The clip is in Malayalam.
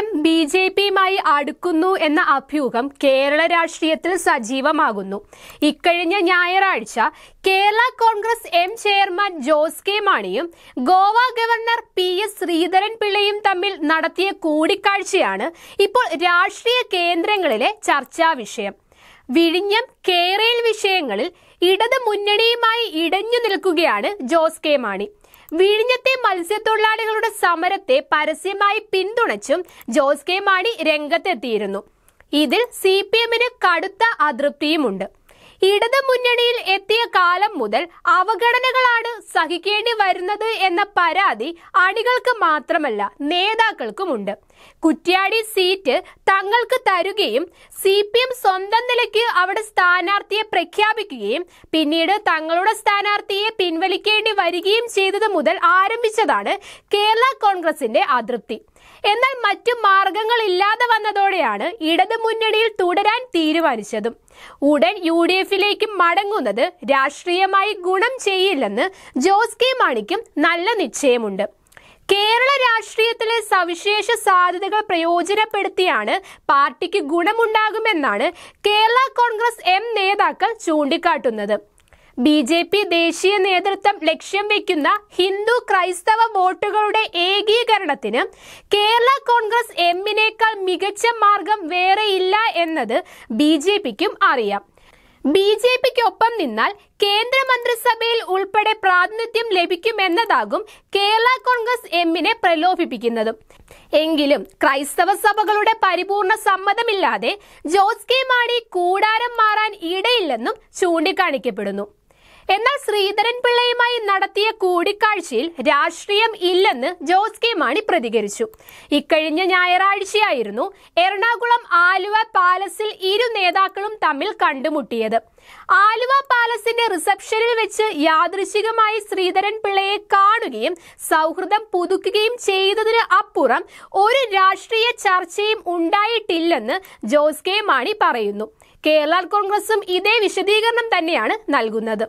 എം ബി ജെ പിയുമായി അടുക്കുന്നു എന്ന അഭ്യൂഹം കേരള രാഷ്ട്രീയത്തിൽ സജീവമാകുന്നു ഇക്കഴിഞ്ഞ ഞായറാഴ്ച Kerala Congress M chairman Jose K മാണിയും Goa governor P S Sreedharan പിള്ളയും തമ്മിൽ നടത്തിയ കൂടിക്കാഴ്ചയാണ് ഇപ്പോൾ രാഷ്ട്രീയ കേന്ദ്രങ്ങളിലെ ചർച്ചാ വിഷയം വിഴിഞ്ഞം കേരയിൽ വിഷയങ്ങളിൽ ഇടത് മുന്നണിയുമായി ഇടഞ്ഞു നിൽക്കുകയാണ് ജോസ് കെ മാണി വിഴിഞ്ഞത്തെ മത്സ്യത്തൊഴിലാളികളുടെ സമരത്തെ പരസ്യമായി പിന്തുണച്ചും ജോസ് കെ മാണി രംഗത്തെത്തിയിരുന്നു ഇതിൽ സി പി എമ്മിന് കടുത്ത അതൃപ്തിയുമുണ്ട് ഇടത് മുന്നണിയിൽ എത്തിയ കാലം മുതൽ അവഗണനകളാണ് സഹിക്കേണ്ടി വരുന്നത് എന്ന പരാതി അണികൾക്ക് മാത്രമല്ല നേതാക്കൾക്കുമുണ്ട് കുറ്റ്യാടി സീറ്റ് തങ്ങൾക്ക് തരുകയും സി പി എം സ്വന്തം നിലയ്ക്ക് അവിടെ സ്ഥാനാർത്ഥിയെ പ്രഖ്യാപിക്കുകയും പിന്നീട് തങ്ങളുടെ സ്ഥാനാർത്ഥിയെ പിൻവലിക്കേണ്ടി വരികയും ചെയ്തത് മുതൽ ആരംഭിച്ചതാണ് കേരള കോൺഗ്രസിന്റെ അതൃപ്തി എന്നാൽ മറ്റു മാർഗങ്ങളില്ലാതെ വന്നതോടെയാണ് ഇടതു മുന്നണിയിൽ തുടരാൻ തീരുമാനിച്ചതും ഉടൻ യു ഡി എഫിലേക്ക് മടങ്ങുന്നത് രാഷ്ട്രീയമായി ഗുണം ചെയ്യില്ലെന്ന് ജോസ് കെ മാണിക്കും നല്ല നിശ്ചയമുണ്ട് കേരള രാഷ്ട്രീയത്തിലെ സവിശേഷ സാധ്യതകൾ പ്രയോജനപ്പെടുത്തിയാണ് പാർട്ടിക്ക് ഗുണമുണ്ടാകുമെന്നാണ് കേരള കോൺഗ്രസ് എം നേതാക്കൾ ചൂണ്ടിക്കാട്ടുന്നത് ബി ജെ പി ദേശീയ നേതൃത്വം ലക്ഷ്യം വെക്കുന്ന ഹിന്ദു ക്രൈസ്തവ വോട്ടുകളുടെ ഏകീകരണത്തിന് കേരള കോൺഗ്രസ് എമ്മിനെ മികച്ച മാർഗം ഇല്ല എന്നത് ബി ജെ പിക്കും അറിയാം ബി ജെ പിക്കൊപ്പം നിന്നാൽ കേന്ദ്രമന്ത്രിസഭയിൽ ഉൾപ്പെടെ പ്രാതിനിധ്യം ലഭിക്കുമെന്നതാകും കേരള കോൺഗ്രസ് എമ്മിനെ പ്രലോഭിപ്പിക്കുന്നതും എങ്കിലും ക്രൈസ്തവ സഭകളുടെ പരിപൂർണ സമ്മതമില്ലാതെ ജോസ് കെ മാണി കൂടാരം മാറാൻ ഇടയില്ലെന്നും ചൂണ്ടിക്കാണിക്കപ്പെടുന്നു എന്നാൽ ശ്രീധരൻ പിള്ളയുമായി നടത്തിയ കൂടിക്കാഴ്ചയിൽ രാഷ്ട്രീയം ഇല്ലെന്ന് ജോസ് കെ മാണി പ്രതികരിച്ചു ഇക്കഴിഞ്ഞ ഞായറാഴ്ചയായിരുന്നു എറണാകുളം ആലുവ പാലസിൽ ഇരു നേതാക്കളും തമ്മിൽ കണ്ടുമുട്ടിയത് ആലുവ പാലസിന്റെ റിസപ്ഷനിൽ വെച്ച് യാദൃശികമായി ശ്രീധരൻ പിള്ളയെ കാണുകയും സൗഹൃദം പുതുക്കുകയും ചെയ്തതിന് അപ്പുറം ഒരു രാഷ്ട്രീയ ചർച്ചയും ഉണ്ടായിട്ടില്ലെന്ന് ജോസ് കെ മാണി പറയുന്നു കേരള കോൺഗ്രസും ഇതേ വിശദീകരണം തന്നെയാണ് നൽകുന്നത്